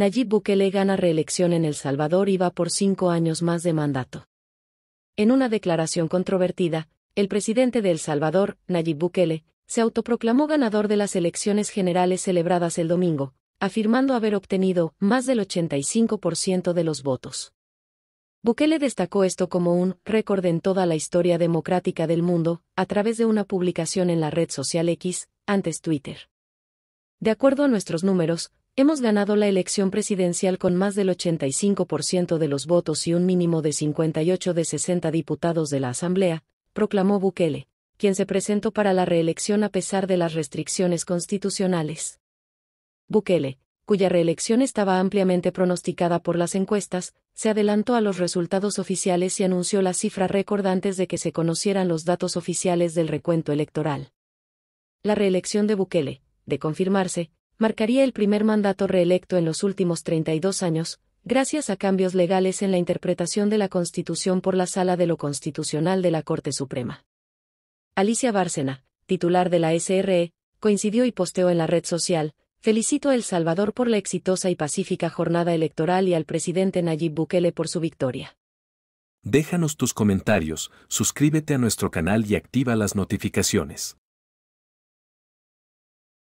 Nayib Bukele gana reelección en El Salvador y va por cinco años más de mandato. En una declaración controvertida, el presidente de El Salvador, Nayib Bukele, se autoproclamó ganador de las elecciones generales celebradas el domingo, afirmando haber obtenido más del 85% de los votos. Bukele destacó esto como un récord en toda la historia democrática del mundo, a través de una publicación en la red social X, antes Twitter. De acuerdo a nuestros números, Hemos ganado la elección presidencial con más del 85% de los votos y un mínimo de 58 de 60 diputados de la Asamblea, proclamó Bukele, quien se presentó para la reelección a pesar de las restricciones constitucionales. Bukele, cuya reelección estaba ampliamente pronosticada por las encuestas, se adelantó a los resultados oficiales y anunció la cifra récord antes de que se conocieran los datos oficiales del recuento electoral. La reelección de Bukele, de confirmarse, marcaría el primer mandato reelecto en los últimos 32 años, gracias a cambios legales en la interpretación de la Constitución por la Sala de lo Constitucional de la Corte Suprema. Alicia Bárcena, titular de la SRE, coincidió y posteó en la red social, Felicito a El Salvador por la exitosa y pacífica jornada electoral y al presidente Nayib Bukele por su victoria. Déjanos tus comentarios, suscríbete a nuestro canal y activa las notificaciones.